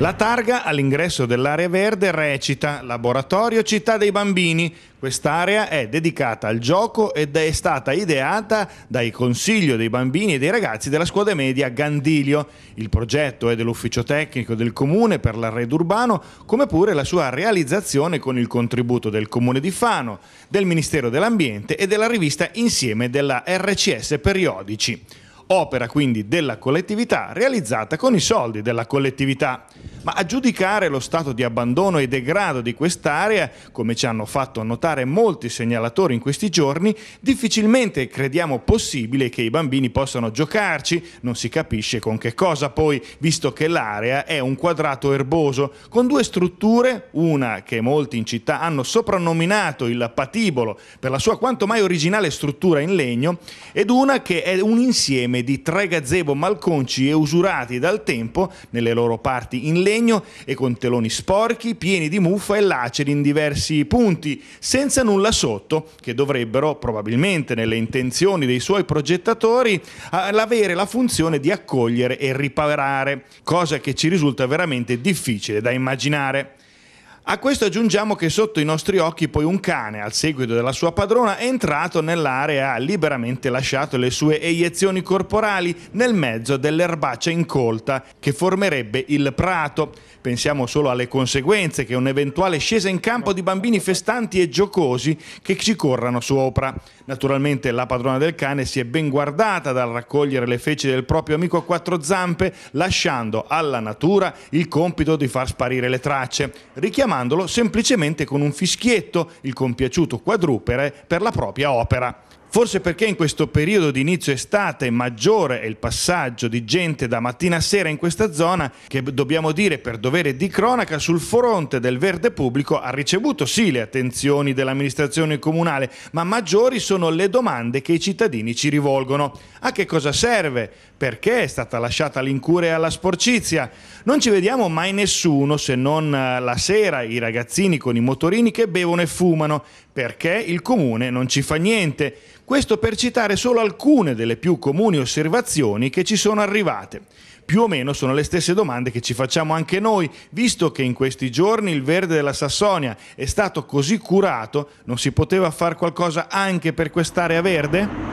La targa all'ingresso dell'area verde recita Laboratorio Città dei Bambini. Quest'area è dedicata al gioco ed è stata ideata dai Consiglio dei Bambini e dei Ragazzi della scuola media Gandilio. Il progetto è dell'ufficio tecnico del comune per l'arredo urbano, come pure la sua realizzazione con il contributo del comune di Fano, del Ministero dell'Ambiente e della rivista Insieme della RCS Periodici opera quindi della collettività realizzata con i soldi della collettività. Ma a giudicare lo stato di abbandono e degrado di quest'area, come ci hanno fatto notare molti segnalatori in questi giorni, difficilmente crediamo possibile che i bambini possano giocarci, non si capisce con che cosa poi, visto che l'area è un quadrato erboso, con due strutture, una che molti in città hanno soprannominato il patibolo per la sua quanto mai originale struttura in legno, ed una che è un insieme di tre gazebo malconci e usurati dal tempo, nelle loro parti in legno, legno e con teloni sporchi, pieni di muffa e laceri in diversi punti, senza nulla sotto, che dovrebbero, probabilmente nelle intenzioni dei suoi progettatori, avere la funzione di accogliere e riparare, cosa che ci risulta veramente difficile da immaginare. A questo aggiungiamo che sotto i nostri occhi poi un cane, al seguito della sua padrona, è entrato nell'area, e ha liberamente lasciato le sue eiezioni corporali nel mezzo dell'erbaccia incolta che formerebbe il prato. Pensiamo solo alle conseguenze che un'eventuale scesa in campo di bambini festanti e giocosi che ci corrano sopra. Naturalmente la padrona del cane si è ben guardata dal raccogliere le feci del proprio amico a quattro zampe, lasciando alla natura il compito di far sparire le tracce, richiamando ringraziandolo semplicemente con un fischietto, il compiaciuto quadrupere, per la propria opera. Forse perché in questo periodo di inizio estate maggiore è il passaggio di gente da mattina a sera in questa zona che dobbiamo dire per dovere di cronaca sul fronte del verde pubblico ha ricevuto sì le attenzioni dell'amministrazione comunale, ma maggiori sono le domande che i cittadini ci rivolgono. A che cosa serve? Perché è stata lasciata l'incura e alla sporcizia? Non ci vediamo mai nessuno se non eh, la sera i ragazzini con i motorini che bevono e fumano, perché il comune non ci fa niente. Questo per citare solo alcune delle più comuni osservazioni che ci sono arrivate. Più o meno sono le stesse domande che ci facciamo anche noi, visto che in questi giorni il verde della Sassonia è stato così curato, non si poteva fare qualcosa anche per quest'area verde?